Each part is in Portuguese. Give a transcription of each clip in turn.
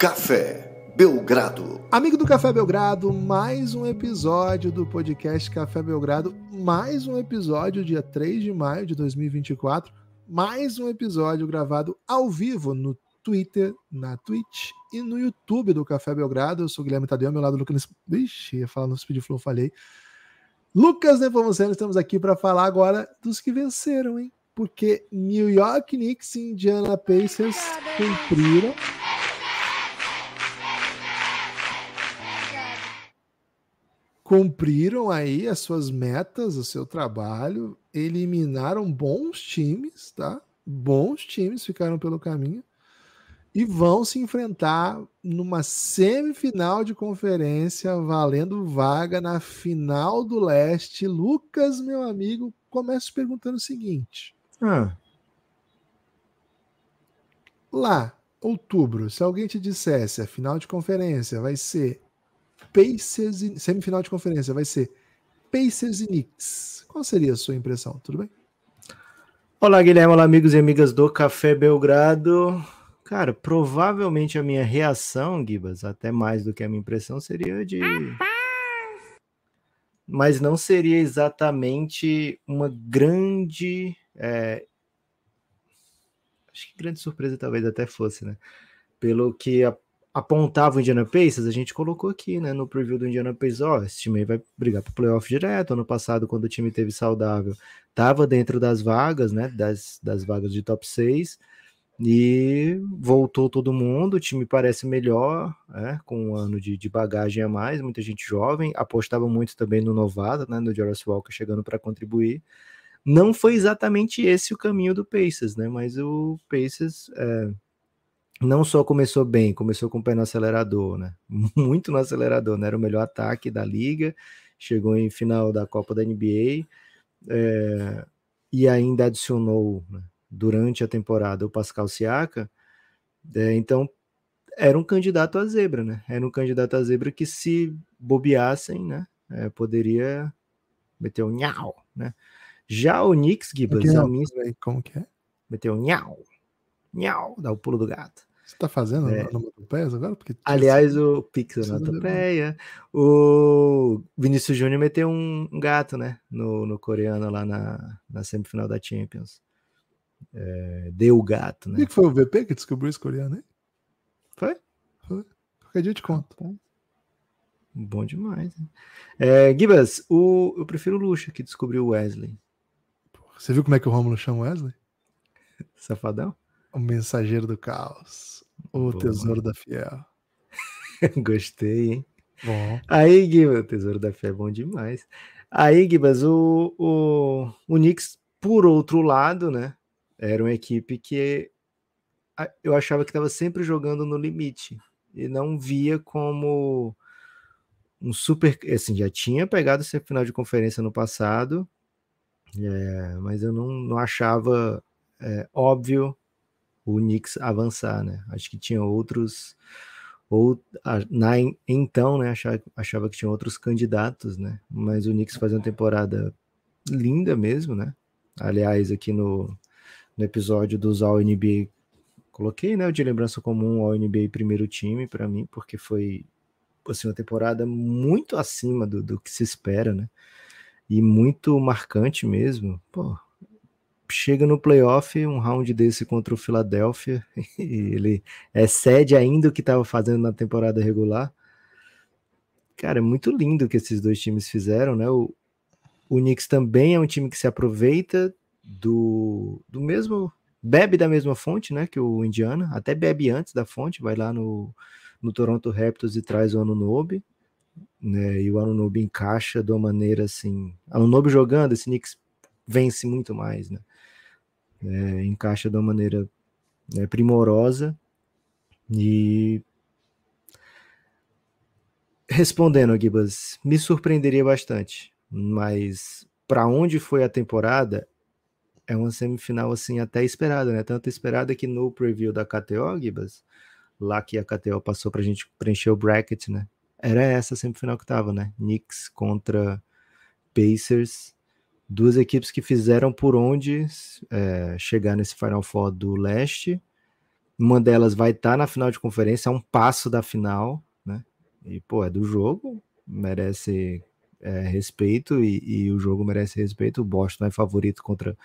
Café Belgrado. Amigo do Café Belgrado, mais um episódio do podcast Café Belgrado, mais um episódio dia 3 de maio de 2024, mais um episódio gravado ao vivo no Twitter, na Twitch e no YouTube do Café Belgrado. Eu sou o Guilherme Tadeu, meu lado Lucas. Ixi, ia falar no Speed Flow, falei. Lucas Nepomuceno, estamos aqui para falar agora dos que venceram, hein? Porque New York Knicks e Indiana Pacers cumpriram cumpriram aí as suas metas, o seu trabalho, eliminaram bons times, tá? Bons times ficaram pelo caminho e vão se enfrentar numa semifinal de conferência, valendo vaga na final do leste. Lucas, meu amigo, começa perguntando o seguinte: ah. lá, outubro, se alguém te dissesse a final de conferência vai ser Pacers e semifinal de conferência vai ser Pacers e Knicks. Qual seria a sua impressão? Tudo bem? Olá, Guilherme, olá amigos e amigas do Café Belgrado. Cara, provavelmente a minha reação, Gibas, até mais do que a minha impressão seria de mas não seria exatamente uma grande. É... Acho que grande surpresa talvez até fosse, né? Pelo que a apontava o Indiana Pacers, a gente colocou aqui, né, no preview do Indiana Pacers, ó, esse time aí vai brigar pro playoff direto, ano passado quando o time teve saudável, tava dentro das vagas, né, das, das vagas de top 6, e voltou todo mundo, o time parece melhor, né, com um ano de, de bagagem a mais, muita gente jovem, apostava muito também no novato, né, no Jarvis Walker chegando para contribuir, não foi exatamente esse o caminho do Pacers, né, mas o Pacers... É, não só começou bem, começou com o pé no acelerador, né? Muito no acelerador, né? Era o melhor ataque da liga, chegou em final da Copa da NBA é, eh, e ainda adicionou né, durante a temporada o Pascal Siaka. É, né? então era um candidato a zebra, né? Era um candidato a zebra que se bobeassem, né? É, poderia meter um nhau, né? Já o Knicks, Gibbons, é como que é? Meteu um nhau, nhau, dá o pulo do gato. Você tá fazendo é. onomatopeias agora? Porque... Aliás, o Pix onomatopeia. O Vinícius Júnior meteu um gato, né? No, no coreano lá na, na semifinal da Champions. É, deu o gato, né? que foi o VP que descobriu esse coreano, aí? Foi? Foi. Qualquer dia eu te conto. Bom demais. É, Gibas, o, eu prefiro o Lucha que descobriu o Wesley. Você viu como é que o Romulo chama o Wesley? Safadão? O Mensageiro do Caos. O Boa. Tesouro da Fiel. Gostei, hein? Bom. Aí, Gibas, o Tesouro da Fé é bom demais. Aí, Guibas, o, o, o Knicks, por outro lado, né? Era uma equipe que eu achava que estava sempre jogando no limite. E não via como um super. Assim, já tinha pegado esse final de conferência no passado, é, mas eu não, não achava é, óbvio o Knicks avançar, né? Acho que tinha outros ou na então, né, achava, achava que tinha outros candidatos, né? Mas o Knicks fazendo uma temporada linda mesmo, né? Aliás, aqui no, no episódio dos All NBA coloquei, né, o de lembrança comum all NBA primeiro time para mim, porque foi assim uma temporada muito acima do, do que se espera, né? E muito marcante mesmo. Pô, chega no playoff, um round desse contra o Philadelphia, ele excede é ainda o que estava fazendo na temporada regular. Cara, é muito lindo o que esses dois times fizeram, né? O, o Knicks também é um time que se aproveita do, do mesmo. bebe da mesma fonte, né? Que o Indiana, até bebe antes da fonte, vai lá no, no Toronto Raptors e traz o Anunobi. Né, e o Anunobi encaixa de uma maneira assim. Anunobi jogando, esse Knicks vence muito mais, né? é, encaixa de uma maneira né, primorosa e respondendo, Gibas, me surpreenderia bastante, mas para onde foi a temporada é uma semifinal assim até esperada, né? Tanto esperada que no preview da KTO, Gibas, lá que a KTO passou para a gente preencher o bracket, né? Era essa semifinal que tava, né? Knicks contra Pacers duas equipes que fizeram por onde é, chegar nesse Final Four do leste. Uma delas vai estar tá na final de conferência, é um passo da final, né? E, pô, é do jogo, merece é, respeito e, e, o jogo merece respeito. O Boston é favorito contra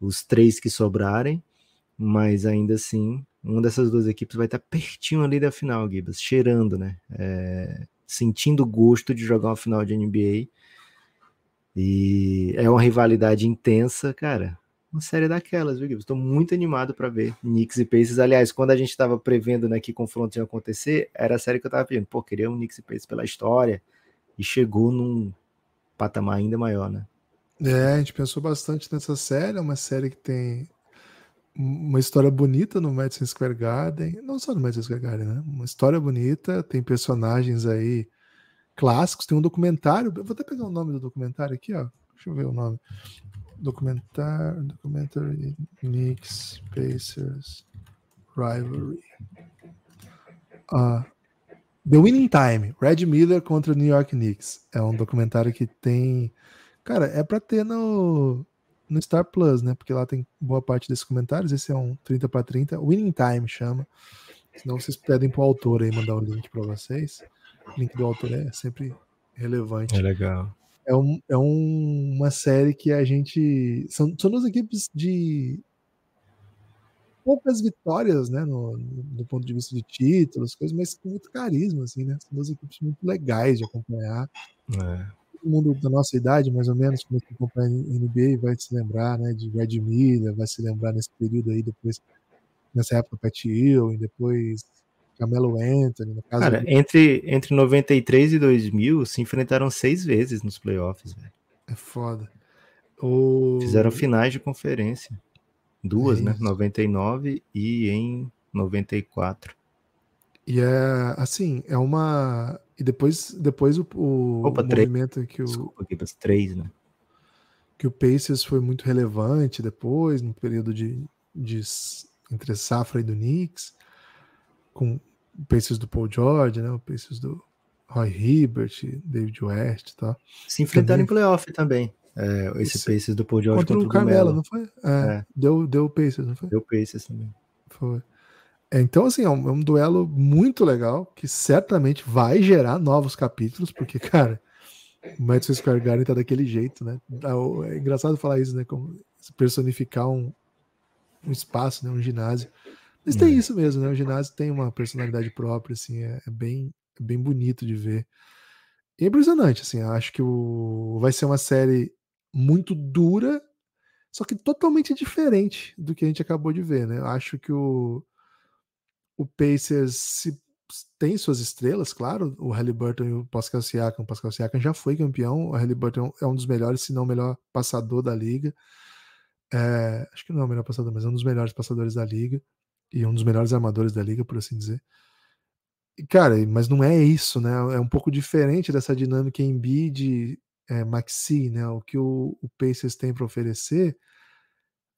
os três que sobrarem, mas ainda assim, uma dessas duas equipes vai estar tá pertinho ali da final, Gibas, cheirando, né? É, sentindo o gosto de jogar uma final de NBA e é uma rivalidade intensa, cara. Uma série daquelas, viu, Estou muito animado para ver Knicks e Pacers. Aliás, quando a gente estava prevendo né, que confronto ia acontecer, era a série que eu estava pedindo. Pô, queria um Knicks e Pacers pela história. E chegou num patamar ainda maior, né? É, a gente pensou bastante nessa série. É uma série que tem uma história bonita no Madison Square Garden, não só no Madison Square Garden, né? Uma história bonita, tem personagens aí clássicos, tem um documentário. Eu vou até pegar o nome do documentário aqui, ó. Deixa eu ver o nome. documentar documentary Knicks Pacers Rivalry. Uh, The Winning Time, Red Miller contra o New York Knicks. É um documentário que tem. Cara, é pra ter no, no Star Plus, né? Porque lá tem boa parte desses comentários. Esse é um 30 para 30. Winning Time chama. Senão vocês pedem pro autor aí mandar o link para vocês link do autor é sempre relevante. É legal. É, um, é um, uma série que a gente. São, são duas equipes de poucas vitórias, né? No, no, do ponto de vista de títulos, coisas, mas com muito carisma, assim, né? São duas equipes muito legais de acompanhar. É. Todo mundo da nossa idade, mais ou menos, como que acompanha NBA, vai se lembrar, né? De Red Miller, vai se lembrar nesse período aí, depois, nessa época, Pat e depois Camelo Anthony. Cara, entre, entre 93 e 2000 se enfrentaram seis vezes nos playoffs, velho. É foda. O... Fizeram finais de conferência. Duas, é né? 99 e em 94. E é assim, é uma. E depois, depois o, o Opa, movimento três. que o. Desculpa, aqui, três, né? Que o Pacers foi muito relevante depois, no período de, de entre safra e do Knicks, com Pacers do Paul George, né? O Pacers do Roy Hibbert, David West, tá? Se enfrentaram também. em playoff também. É, esse Isso. Pacers do Paul George contra, contra o Carmelo, não foi? É, é. Deu deu Pacers, não foi? Deu Pacers também. Foi. É, então, assim, é um, é um, duelo muito legal que certamente vai gerar novos capítulos, porque, cara, o Madison Square Garden tá daquele jeito, né? É, é engraçado falar isso, né? Como personificar um, um espaço, né? um ginásio. Mas é. tem isso mesmo, né? O ginásio tem uma personalidade própria, assim, é, é bem, é bem bonito de ver. E é impressionante, assim, acho que o... vai ser uma série muito dura, só que totalmente diferente do que a gente acabou de ver, né? Acho que o, o Pacers se... tem suas estrelas, claro, o Halliburton e o Pascal Siakam. O Pascal Siakam já foi campeão, o Halliburton é, é um dos melhores, se não o melhor passador da liga. É... acho que não é o melhor passador, mas é um dos melhores passadores da liga e um dos melhores armadores da liga, por assim dizer. E, cara, mas não é isso, né? É um pouco diferente dessa dinâmica em bid é, Maxi, né? O que o, o Pacers tem para oferecer.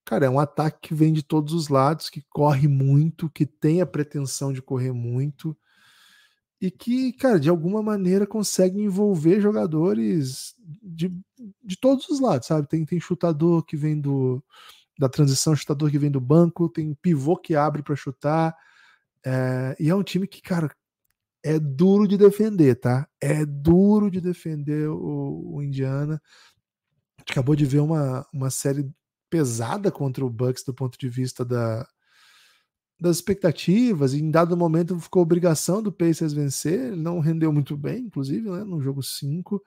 Cara, é um ataque que vem de todos os lados, que corre muito, que tem a pretensão de correr muito e que, cara, de alguma maneira consegue envolver jogadores de, de todos os lados, sabe? Tem, tem chutador que vem do, da transição, chutador que vem do banco, tem um pivô que abre para chutar. É, e é um time que, cara, é duro de defender, tá? É duro de defender o, o Indiana. A gente acabou de ver uma, uma série pesada contra o Bucks do ponto de vista da, das expectativas. E em dado momento ficou obrigação do Pacers vencer. Ele não rendeu muito bem, inclusive, né, no jogo 5.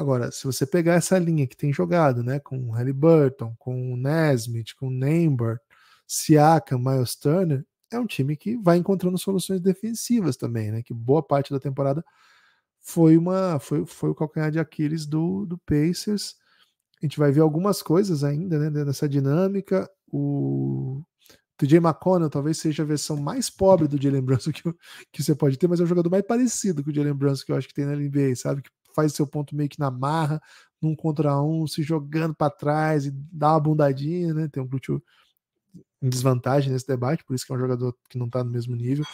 Agora, se você pegar essa linha que tem jogado, né, com o Halliburton, com o Nesmith, com o Neymar, Siakam, Miles Turner, é um time que vai encontrando soluções defensivas também, né, que boa parte da temporada foi uma foi, foi o calcanhar de Aquiles do, do Pacers. A gente vai ver algumas coisas ainda, né, nessa dinâmica. O TJ McConnell talvez seja a versão mais pobre do Jalen Brunson que, que você pode ter, mas é um jogador mais parecido com o Jalen Brunson que eu acho que tem na NBA, sabe? Que faz seu ponto meio que na marra, num contra um, se jogando para trás e dá uma bundadinha, né? Tem um glúteo em desvantagem nesse debate, por isso que é um jogador que não tá no mesmo nível.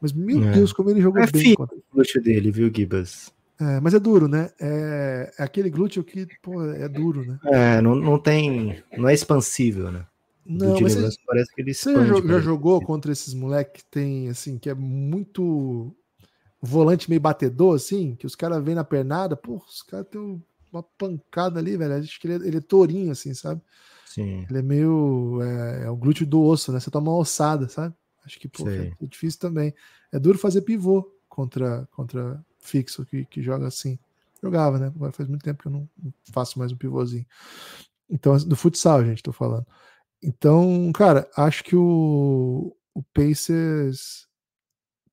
Mas, meu é. Deus, como ele jogou é bem. contra... o glúteo dele, viu, Gibas? É, mas é duro, né? É, é, aquele glúteo que, pô, é duro, né? É, não, não tem. Não é expansível, né? Não, mas você, é parece que ele expande, Você já, já jogou contra esses moleques que tem, assim, que é muito volante meio batedor, assim, que os caras vêm na pernada, pô, os caras têm uma pancada ali, velho. Acho que ele, é, ele é tourinho, assim, sabe? Sim. Ele é meio. É, é o glúteo do osso, né? Você toma uma ossada, sabe? Acho que, pô, é, é difícil também. É duro fazer pivô contra, contra fixo que, que joga assim. Jogava, né? Agora faz muito tempo que eu não, não faço mais um pivôzinho. Então, assim, do futsal, gente, tô falando. Então, cara, acho que o, o Pacers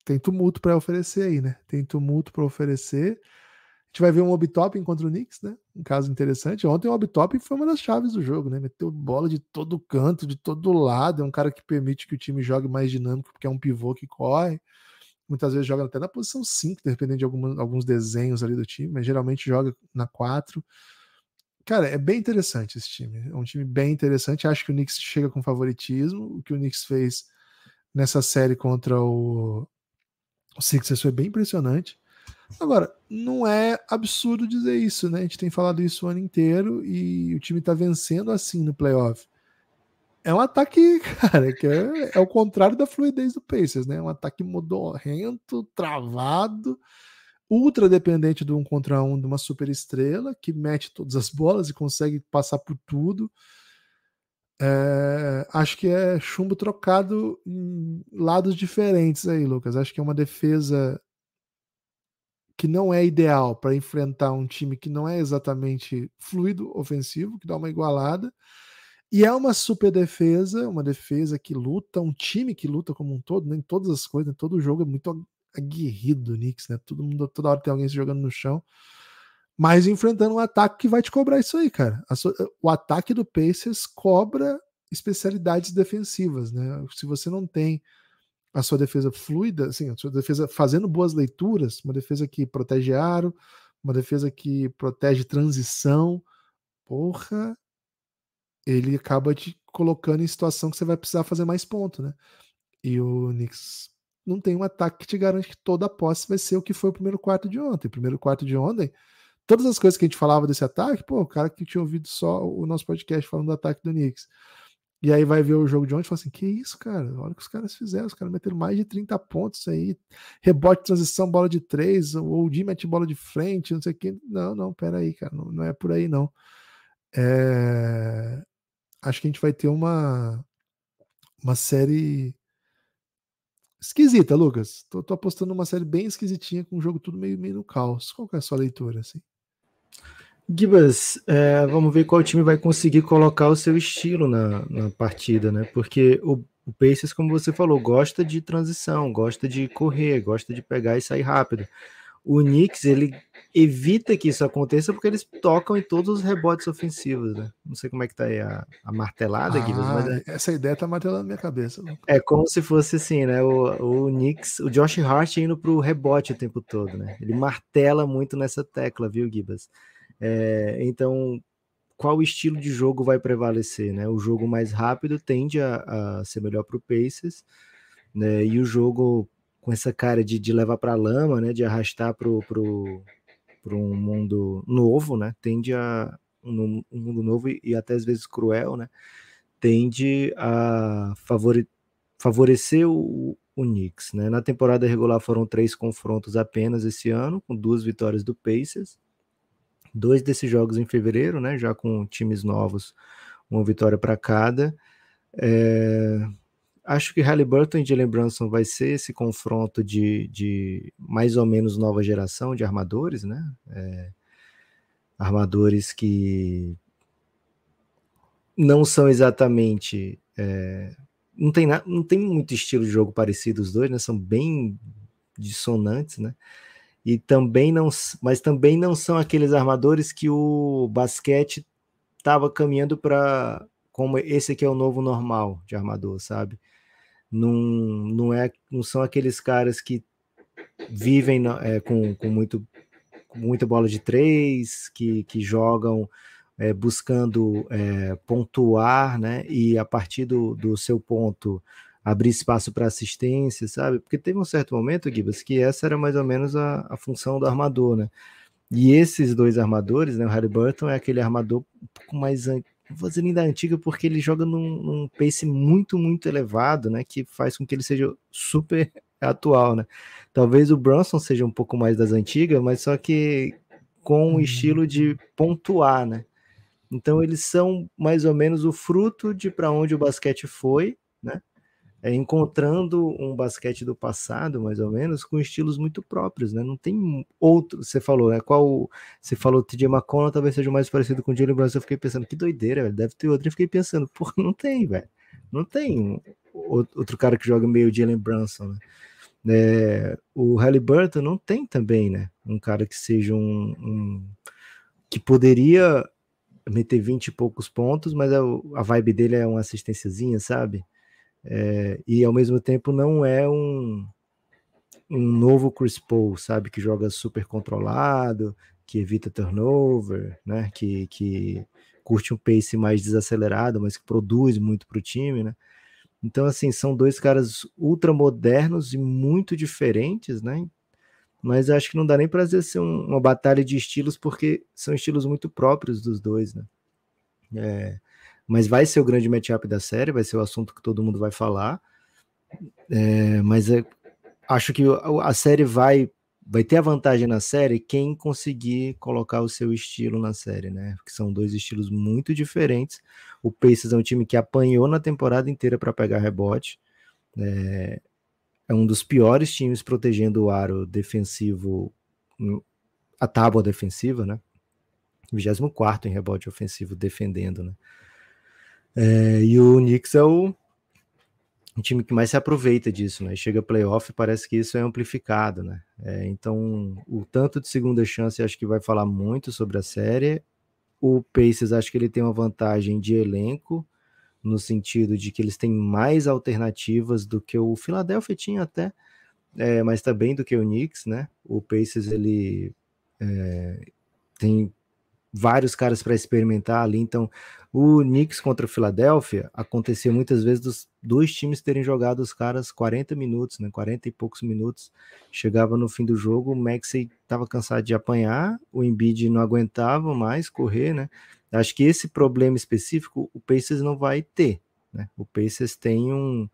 tem tumulto para oferecer aí, né? Tem tumulto para oferecer. A gente vai ver um Obitop contra o Knicks, né? Um caso interessante. Ontem o Obitop foi uma das chaves do jogo, né? Meteu bola de todo canto, de todo lado. É um cara que permite que o time jogue mais dinâmico, porque é um pivô que corre. Muitas vezes joga até na posição 5, dependendo de alguns desenhos ali do time, mas geralmente joga na 4. Cara, é bem interessante esse time. É um time bem interessante. Acho que o Knicks chega com favoritismo. O que o Knicks fez nessa série contra o, o Sixers foi bem impressionante. Agora, não é absurdo dizer isso, né? A gente tem falado isso o ano inteiro e o time tá vencendo assim no playoff. É um ataque, cara, que é, é o contrário da fluidez do Pacers, né? É um ataque modorrento, travado, ultra dependente do um contra um de uma super estrela que mete todas as bolas e consegue passar por tudo. É, acho que é chumbo trocado em lados diferentes aí, Lucas. Acho que é uma defesa que não é ideal para enfrentar um time que não é exatamente fluido ofensivo, que dá uma igualada. E é uma super defesa, uma defesa que luta, um time que luta como um todo, nem né? todas as coisas, todo jogo é muito aguerrido Knicks, né? Todo mundo, toda hora tem alguém se jogando no chão mas enfrentando um ataque que vai te cobrar isso aí, cara. O ataque do Pacers cobra especialidades defensivas, né? Se você não tem a sua defesa fluida, assim, a sua defesa fazendo boas leituras, uma defesa que protege aro, uma defesa que protege transição, porra, ele acaba te colocando em situação que você vai precisar fazer mais ponto, né? E o Knicks não tem um ataque que te garante que toda a posse vai ser o que foi o primeiro quarto de ontem. O primeiro quarto de ontem, todas as coisas que a gente falava desse ataque, pô, o cara que tinha ouvido só o nosso podcast falando do ataque do Knicks. E aí vai ver o jogo de ontem e fala assim: que isso, cara? Olha o que os caras fizeram. Os caras meteram mais de 30 pontos aí. Rebote, transição, bola de três, ou o Jim mete bola de frente, não sei o que. Não, não, pera aí, cara. Não, não é por aí, não. É... Acho que a gente vai ter uma, uma série esquisita, Lucas. Tô, tô apostando numa série bem esquisitinha, com um jogo tudo meio, meio no caos. Qual que é a sua leitura, assim? Gibas, é, vamos ver qual time vai conseguir colocar o seu estilo na, na partida, né? Porque o, o Pacers, como você falou, gosta de transição, gosta de correr, gosta de pegar e sair rápido. O Knicks, ele evita que isso aconteça porque eles tocam em todos os rebotes ofensivos, né? Não sei como é que tá aí a, a martelada ah, mas é essa ideia tá martelando na minha cabeça. É como se fosse assim, né? O, o Knicks, o Josh Hart indo pro rebote o tempo todo, né? Ele martela muito nessa tecla, viu, Gibas? É, então, qual estilo de jogo vai prevalecer, né? O jogo mais rápido tende a, a ser melhor pro Pacers, né? E o jogo com essa cara de, de levar para lama, né? De arrastar pro, pro para um mundo novo, né? Tende a um, mundo novo e, e, até às vezes cruel, né? Tende a favore, favorecer o, o Knicks, né? Na temporada regular foram três confrontos apenas esse ano, com duas vitórias do Pacers, dois desses jogos em fevereiro, né? Já com times novos, uma vitória para cada. É, acho que Halliburton e Jalen Brunson vai ser esse confronto de, de mais ou menos nova geração de armadores, né? É, armadores que não são exatamente. É, não, tem na, não tem muito estilo de jogo parecido os dois, né? São bem dissonantes, né? E também não, mas também não são aqueles armadores que o basquete estava caminhando para como esse aqui é o novo normal de armador, sabe? não, não, é, não são aqueles caras que vivem é, com, com, muito, com muita bola de três, que, que jogam é, buscando é, pontuar, né? E a partir do, do seu ponto abrir espaço para assistência, sabe? Porque teve um certo momento, Gibas, que essa era mais ou menos a, a função do armador, né? E esses dois armadores, né? O Harry Burton é aquele armador um pouco mais Vazelin da antiga porque ele joga num, num, pace muito, muito elevado, né? Que faz com que ele seja super atual, né? Talvez o Bronson seja um pouco mais das antigas, mas só que com o um estilo de uhum. pontuar, né? Então eles são mais ou menos o fruto de para onde o basquete foi, né? é, encontrando um basquete do passado, mais ou menos, com estilos muito próprios, né? Não tem outro. Você falou, né? Qual. Você falou TJ McConnell, talvez seja mais parecido com o Jalen Brunson. Eu fiquei pensando, que doideira, velho. Deve ter outro. Eu fiquei pensando, pô, não tem, velho. Não tem outro cara que joga meio Jalen Brunson, né? É, o Halliburton não tem também, né? Um cara que seja um, um que poderia meter 20 e poucos pontos, mas a, a vibe dele é uma assistênciazinha, sabe? É, e ao mesmo tempo não é um, um novo Chris Paul, sabe, que joga super controlado, que evita turnover, né, que, que curte um pace mais desacelerado, mas que produz muito para o time, né? Então, assim, são dois caras ultramodernos e muito diferentes, né? Mas acho que não dá nem para dizer ser um, uma batalha de estilos, porque são estilos muito próprios dos dois, né? É, mas vai ser o grande matchup da série, vai ser o assunto que todo mundo vai falar. É, mas é, acho que a série vai vai ter a vantagem na série quem conseguir colocar o seu estilo na série, né? Que são dois estilos muito diferentes. O Pacers é um time que apanhou na temporada inteira para pegar rebote. É, é, um dos piores times protegendo o aro defensivo, a tábua defensiva, né? 24 em rebote ofensivo defendendo, né? É, e o Knicks é o, o time que mais se aproveita disso, né? Chega playoff, e parece que isso é amplificado, né? É, então, o tanto de segunda chance acho que vai falar muito sobre a série. O Pacers acho que ele tem uma vantagem de elenco, no sentido de que eles têm mais alternativas do que o Philadelphia tinha até, é, mas também tá do que o Knicks, né? O Pacers ele é, tem vários caras para experimentar ali, então o Knicks contra o Philadelphia acontecia muitas vezes dos dois times terem jogado os caras 40 minutos, né? 40 e poucos minutos. Chegava no fim do jogo, o Maxey estava cansado de apanhar, o Embiid não aguentava mais correr, né? Acho que esse problema específico o Pacers não vai ter, né? O Pacers tem um,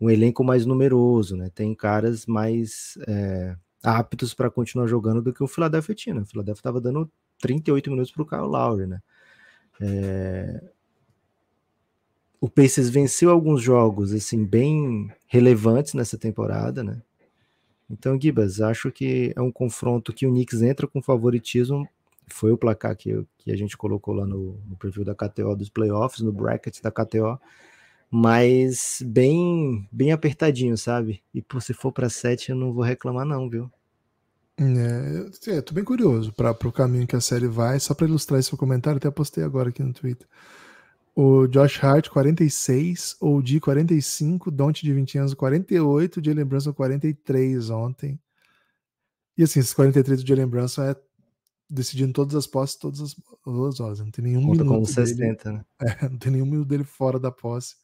um elenco mais numeroso, né? Tem caras mais é, aptos para continuar jogando do que o Philadelphia tinha. Né? O Philadelphia estava dando 38 minutos para o Kyle Lowry, né? É... O Pacers venceu alguns jogos assim bem relevantes nessa temporada, né? Então, Gibas, acho que é um confronto que o Knicks entra com favoritismo. Foi o placar que, que a gente colocou lá no, no perfil da KTO dos playoffs, no bracket da KTO mas bem bem apertadinho, sabe? E se for para sete, eu não vou reclamar não, viu? É, é, tô bem curioso para o caminho que a série vai. Só para ilustrar esse comentário, até postei agora aqui no Twitter. O Josh Hart, 46, ou de 45, Don't de 20 anos, 48, de lembrança 43 ontem. E assim, esses 43 de lembrança é decidindo todas as posses, todas as, todas as horas. Não tem nenhum Conta minuto. como 60, dele, né? É, não tem nenhum minuto dele fora da posse.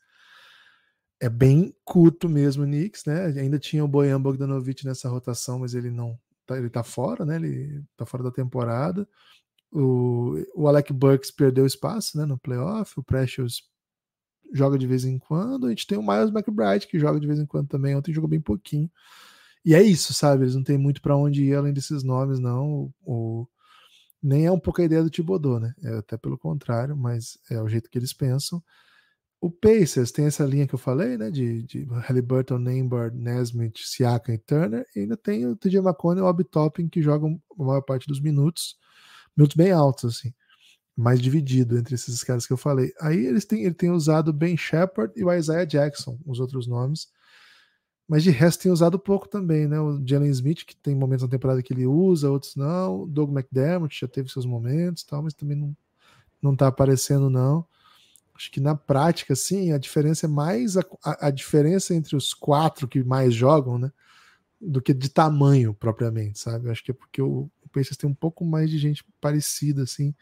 É bem curto mesmo o Knicks, né? Ainda tinha o Boyan Bogdanovic nessa rotação, mas ele não tá, ele tá fora, né? Ele tá fora da temporada. O, o Alec Burks perdeu espaço né, no playoff, o Precious joga de vez em quando, a gente tem o Miles McBride que joga de vez em quando também, ontem jogou bem pouquinho. E é isso, sabe? Eles não tem muito para onde ir além desses nomes, não. O, o, nem é um pouco a ideia do Tibodô, né? É até pelo contrário, mas é o jeito que eles pensam. O Pacers tem essa linha que eu falei, né? De, de Halliburton, Neymar, Nesmith, Siakam e Turner. E ainda tem o TJ McConnell e o Obi Toppin, que jogam a maior parte dos minutos. Minutos bem altos, assim. Mais dividido entre esses caras que eu falei. Aí eles têm, ele tem usado Ben Shepard e o Isaiah Jackson, os outros nomes. Mas de resto tem usado pouco também, né? O Jalen Smith, que tem momentos na temporada que ele usa, outros não. O Doug McDermott já teve seus momentos tal, mas também não, não tá aparecendo, não acho que na prática, sim, a diferença é mais a, a, diferença entre os quatro que mais jogam, né? Do que de tamanho propriamente, sabe? Acho que é porque o, o Peixes tem um pouco mais de gente parecida, assim.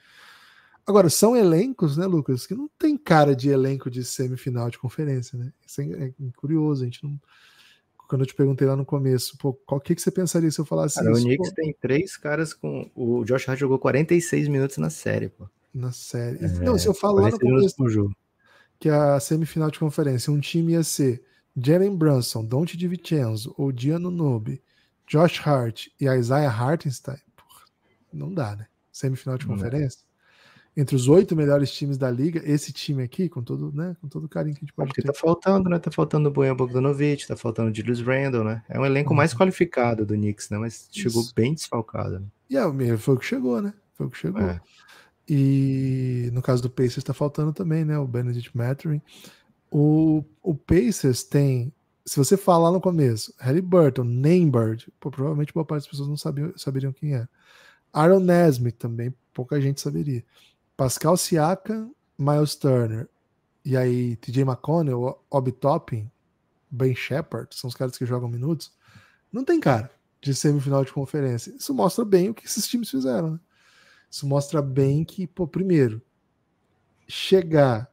Agora, são elencos, né, Lucas, que não tem cara de elenco de semifinal de conferência, né? Isso é, é curioso, a gente não. Quando eu te perguntei lá no começo, pô, qual que, que você pensaria se eu falasse cara, isso? O Knicks pô? tem três caras com. O Josh Hart jogou 46 minutos na série, pô na série. É, não, se eu falo lá no começo do que a semifinal de conferência, um time ia ser Jalen Brunson, Dante DiVincenzo, Odiano Nobe, Josh Hart e Isaiah Hartenstein, porra, não dá, né? Semifinal de não conferência. É. Entre os oito melhores times da liga, esse time aqui, com todo, né, com todo carinho que a gente é pode Porque ter. tá faltando, né? Tá faltando o Bojan Bogdanovic, tá faltando o Julius Randle, né? É um elenco uhum. mais qualificado do Knicks, né? Mas Isso. chegou bem desfalcado, né? E é, foi o que chegou, né? Foi o que chegou. É. E no caso do Pacers está faltando também, né? O Benedict Mathurin. O, o Pacers tem, se você falar no começo, Harry Burton, Nembird, provavelmente boa parte das pessoas não sabiam, saberiam quem é. Aaron Nesmith também, pouca gente saberia. Pascal Siakam, Miles Turner. E aí, TJ McConnell, Obi Toppin, Ben Shepard, são os caras que jogam minutos. Não tem cara de semifinal de conferência. Isso mostra bem o que esses times fizeram, né? Isso mostra bem que, pô, primeiro, chegar.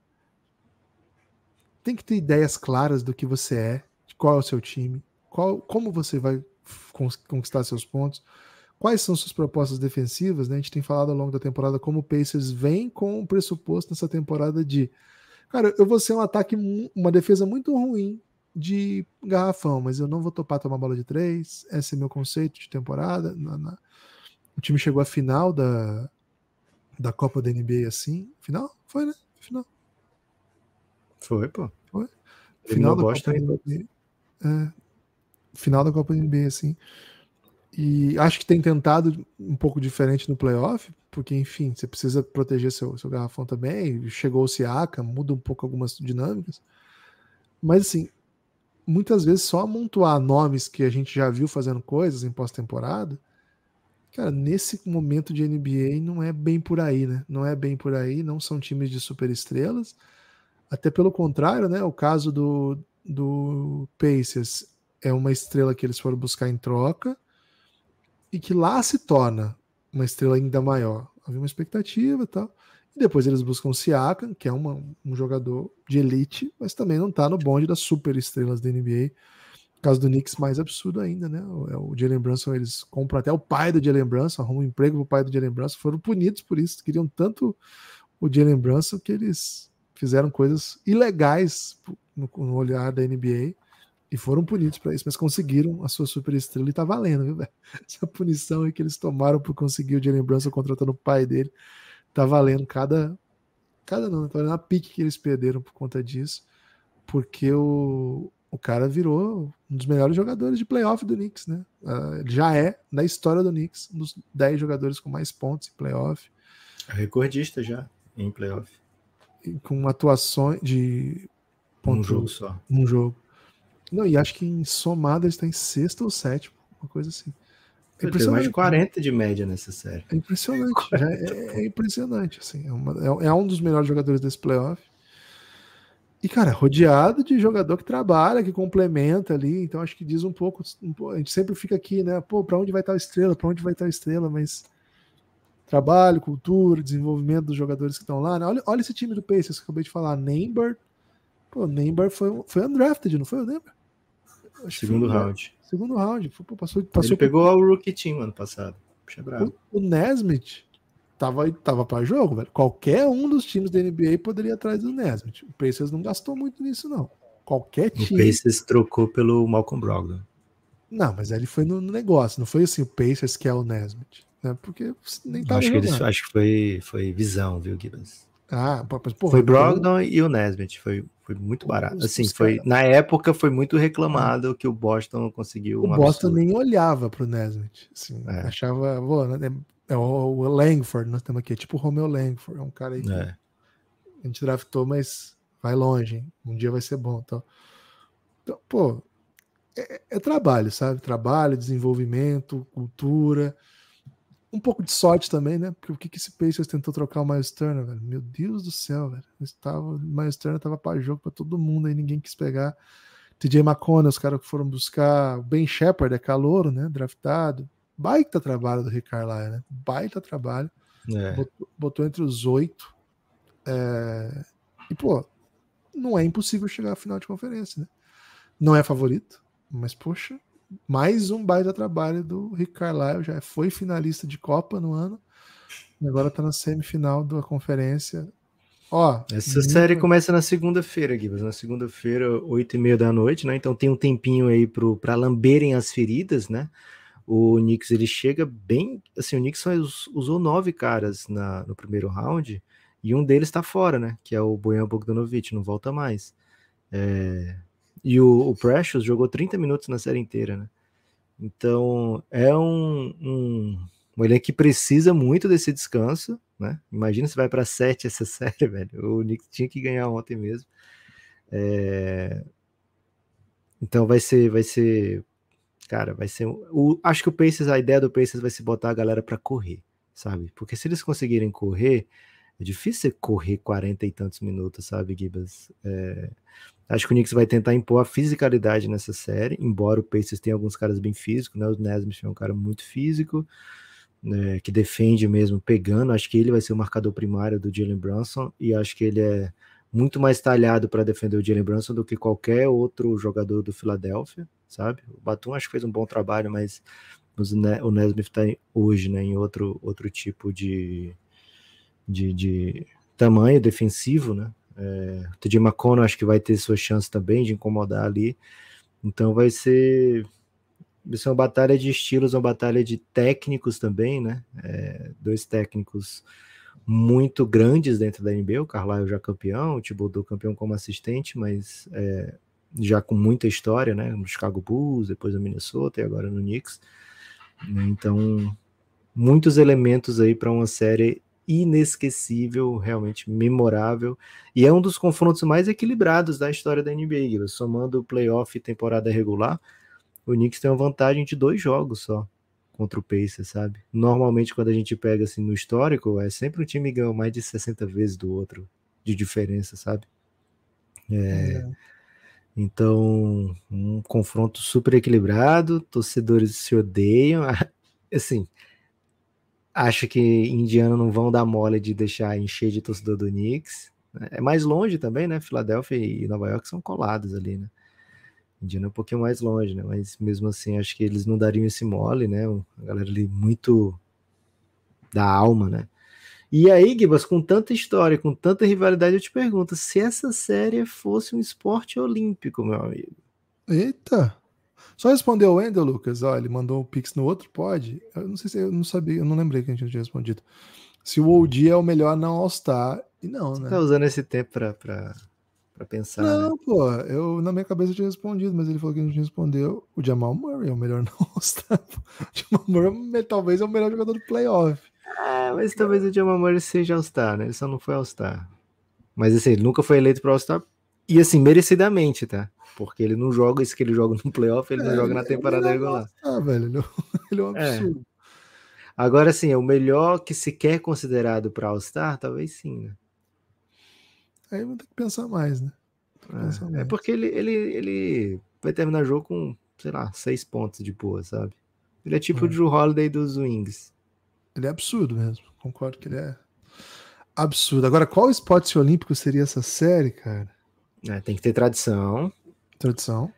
Tem que ter ideias claras do que você é, de qual é o seu time, qual, como você vai conquistar seus pontos, quais são suas propostas defensivas. Né? A gente tem falado ao longo da temporada como o Pacers vem com o pressuposto nessa temporada de. Cara, eu vou ser um ataque, uma defesa muito ruim de garrafão, mas eu não vou topar tomar bola de três. Esse é meu conceito de temporada. O time chegou à final da, da Copa da NBA assim. Final? Foi, né? Final. Foi, pô. Foi. Final da Copa da NBA. É, final da Copa da NBA, assim. E acho que tem tentado um pouco diferente no playoff, porque, enfim, você precisa proteger seu, seu garrafão também. Chegou o Siaka, muda um pouco algumas dinâmicas. Mas, assim, muitas vezes só amontoar nomes que a gente já viu fazendo coisas em pós-temporada Cara, nesse momento de NBA não é bem por aí, né? Não é bem por aí, não são times de superestrelas. Até pelo contrário, né? O caso do, do Pacers é uma estrela que eles foram buscar em troca e que lá se torna uma estrela ainda maior. Havia uma expectativa e tal. E depois eles buscam o Siakam, que é uma, um jogador de elite, mas também não está no bonde das superestrelas da NBA caso do Knicks, mais absurdo ainda, né? É o, Jalen Brunson, eles compram até o pai do Jalen Brunson, arrumam um emprego pro pai do Jalen Brunson, foram punidos por isso, queriam tanto o Jalen Brunson que eles fizeram coisas ilegais no, no olhar da NBA e foram punidos para isso, mas conseguiram a sua superestrela e tá valendo, viu, velho? Essa punição aí que eles tomaram por conseguir o Jalen Brunson contratando o pai dele, tá valendo cada cada não, tá valendo a pique que eles perderam por conta disso, porque o, o cara virou um dos melhores jogadores de playoff do Knicks, né? Uh, já é, na história do Knicks, um dos 10 jogadores com mais pontos em playoff. É recordista já em playoff. E com atuações de ponto, um jogo só. Um jogo. Não, e acho que em somada ele está em sexto ou sétimo, uma coisa assim. É impressionante. mais de 40 de média nessa série. É impressionante. É, é, impressionante. Assim, é, uma, é, é um dos melhores jogadores desse playoff. E, cara, rodeado de jogador que trabalha, que complementa ali. Então, acho que diz um pouco. Um pouco a gente sempre fica aqui, né? Pô, pra onde vai estar a estrela? Pra onde vai estar a estrela? Mas trabalho, cultura, desenvolvimento dos jogadores que estão lá. Né? Olha, olha esse time do Pacers que eu acabei de falar. Neymar. Pô, Neymar foi, foi undrafted, não foi o Neymar? Segundo foi, round. Segundo round. Pô, passou, passou Ele pegou por... o Rookie Team ano passado. Puxa, é bravo. O, o Nesmith tava, tava para jogo, velho. Qualquer um dos times da NBA poderia ir atrás do Nesbitt. O Pacers não gastou muito nisso, não. Qualquer time. O Pacers trocou pelo Malcolm Brogdon. Não, mas ele foi no negócio, não foi assim o Pacers que é o Nesbitt, né? Porque nem tava acho jogando. Que eles, acho que foi, foi visão, viu, Gibbons? Ah, mas, porra, foi Brogdon eu... e o Nesbitt, foi, foi muito barato. Os, assim, os foi na época foi muito reclamado que o Boston conseguiu. O Boston absurdo. nem olhava para o Nesbitt, assim, é. achava, boa, né, é o, Langford, nós temos aqui, é tipo o Romeo Langford, é um cara aí que é. a gente draftou, mas vai longe, hein? um dia vai ser bom. Então, então pô, é, é, trabalho, sabe? Trabalho, desenvolvimento, cultura, um pouco de sorte também, né? Porque o que, que esse Pacers tentou trocar o Miles Turner, velho? Meu Deus do céu, velho. Estava, o Miles Turner tava para jogo para todo mundo, aí ninguém quis pegar. TJ McConnell, os caras que foram buscar. O Ben Shepard é calouro, né? Draftado. Baita trabalho do Ricard lá, né? Baita trabalho. É. Botou, botou, entre os oito. É... E, pô, não é impossível chegar à final de conferência, né? Não é favorito, mas, poxa, mais um baita trabalho do Rick Carlisle. Já foi finalista de Copa no ano. E agora tá na semifinal da conferência. Ó, Essa muito... série começa na segunda-feira, Guilherme. Na segunda-feira, oito e meia da noite, né? Então tem um tempinho aí para lamberem as feridas, né? O Knicks ele chega bem, assim, o Knicks usou nove caras na, no primeiro round e um deles está fora, né? Que é o Bojan Bogdanovic, não volta mais. É, e o, o, Precious jogou 30 minutos na série inteira, né? Então é um, um, ele que precisa muito desse descanso, né? Imagina se vai para sete essa série, velho. O Knicks tinha que ganhar ontem mesmo. É... Então vai ser, vai ser cara, vai ser. o, acho que o Pacers, a ideia do Pacers vai se botar a galera para correr, sabe? Porque se eles conseguirem correr, é difícil correr 40 e tantos minutos, sabe, Gibas? É, acho que o Knicks vai tentar impor a fisicalidade nessa série, embora o Pacers tenha alguns caras bem físicos, né? O Nesmith é um cara muito físico. Né, que defende mesmo pegando, acho que ele vai ser o marcador primário do Jalen Brunson e acho que ele é muito mais talhado para defender o Jalen Brunson do que qualquer outro jogador do Philadelphia, sabe? O Batum acho que fez um bom trabalho, mas né, o Nesmith está hoje né, em outro, outro tipo de, de, de tamanho defensivo, né? É, o TJ McConnell acho que vai ter sua chance também de incomodar ali. Então vai ser, vai ser uma batalha de estilos, uma batalha de técnicos também, né? É, dois técnicos muito grandes dentro da NBA, o Carlisle já campeão, o Thibodeau campeão como assistente, mas é, já com muita história, né? No Chicago Bulls, depois no Minnesota e agora no Knicks. Né? Então, muitos elementos aí para uma série inesquecível, realmente memorável, e é um dos confrontos mais equilibrados da história da NBA, somando playoff e temporada regular, o Knicks tem uma vantagem de dois jogos só contra o Pacers, sabe? Normalmente quando a gente pega assim no histórico, é sempre um time ganhou mais de 60 vezes do outro de diferença, sabe? É, é. Então, um confronto super equilibrado, torcedores se odeiam. Assim, acho que Indiana não vão dar mole de deixar encher de torcedor do Knicks. Né? É mais longe também, né? Filadélfia e Nova York são colados ali, né? Indiana é um pouquinho mais longe, né? Mas mesmo assim, acho que eles não dariam esse mole, né? A galera ali muito da alma, né? E aí, Gibas, com tanta história, com tanta rivalidade, eu te pergunto: se essa série fosse um esporte olímpico, meu amigo? Eita! Só respondeu o Wendel, Lucas. Ó, ele mandou o um Pix no outro, pode? Eu não sei se eu não sabia, eu não lembrei que a gente tinha respondido. Se o OG é o melhor não All-Star, e não, Você né? Você tá usando esse tempo pra, pra, pra pensar. Não, né? pô, eu na minha cabeça eu tinha respondido, mas ele falou que não tinha respondeu. O Jamal Murray é o melhor não All-Star. O Jamal Murray é talvez é o melhor jogador do playoff. Ah, mas talvez o Jamal Murray seja All-Star, né? Ele só não foi All-Star. Mas assim, ele nunca foi eleito para All-Star. E assim, merecidamente, tá? Porque ele não joga isso que ele joga no playoff, ele é, não joga na temporada é regular. Ah, velho, ele é, ele é um é. absurdo. É. Agora sim, é o melhor que sequer considerado para All-Star, talvez sim, né? Aí vamos ter que pensar mais, né? É, é porque ele, ele, ele vai terminar o jogo com, sei lá, seis pontos de boa, sabe? Ele é tipo o Drew Holiday dos Wings. Ele é absurdo mesmo. Concordo que ele é absurdo. Agora, qual esporte olímpico seria essa série, cara? É, tem que ter tradição. Tradição.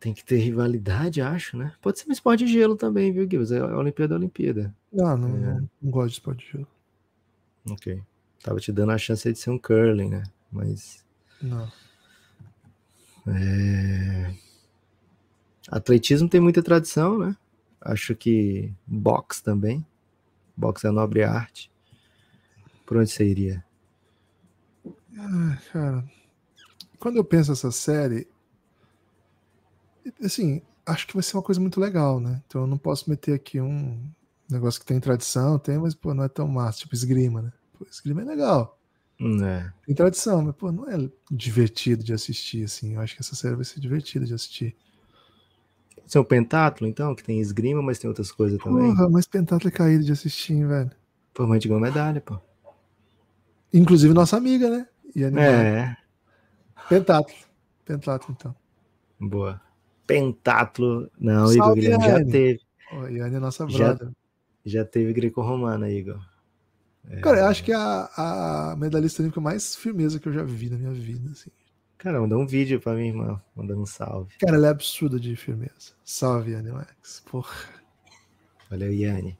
Tem que ter rivalidade, acho, né? Pode ser um esporte de gelo também, viu, Gibbs? É a Olimpíada é Olimpíada. Ah, não, é. não, não gosto de esporte de gelo. Ok. Tava te dando a chance de ser um curling, né? Mas. Não. É... Atletismo tem muita tradição, né? Acho que boxe também. Boxe é nobre arte. Por onde você iria? Ah, cara, quando eu penso essa série, assim, acho que vai ser uma coisa muito legal, né? Então eu não posso meter aqui um negócio que tem tradição, tem, mas pô, não é tão massa, tipo esgrima, né? Pô, esgrima é legal. É. Tem tradição, mas pô, não é divertido de assistir, assim. Eu acho que essa série vai ser divertida de assistir. É o Pentátulo, então, que tem esgrima, mas tem outras coisas Porra, também. Porra, mas Pentátulo é caído de assistir, hein, velho. Pô, mas ganhou medalha, pô. Inclusive nossa amiga, né? é. Pentátulo. Pentátulo, então. Boa. Pentátulo. Não, Salve, Igor Guilherme já teve. Oh, Iane é nossa brother. Já, já teve greco-romana, Igor. É... Cara, eu é. acho que é a, a medalhista olímpica mais firmeza que eu já vi na minha vida, assim. Cara, mandou um vídeo pra minha irmã, mandando um salve. Cara, ela é absurda de firmeza. Salve, Yane Max. Porra. Valeu, Yane.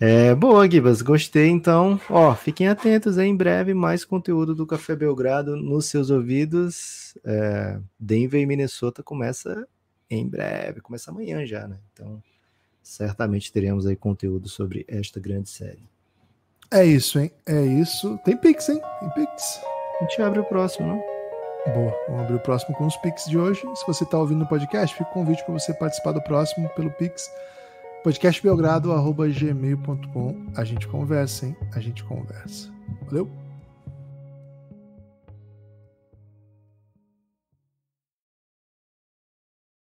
É, boa, Guibas, Gostei, então. Ó, fiquem atentos aí, em breve, mais conteúdo do Café Belgrado nos seus ouvidos. É, Denver e Minnesota começa em breve. Começa amanhã já, né? Então, certamente teremos aí conteúdo sobre esta grande série. É isso, hein? É isso. Tem Pix, hein? Tem Pix. A gente abre o próximo, não? Boa, vamos abrir o próximo com os Pix de hoje. Se você está ouvindo o podcast, fica o convite para você participar do próximo pelo Pix podcastbelgrado.gmail.com. A gente conversa, hein? A gente conversa. Valeu!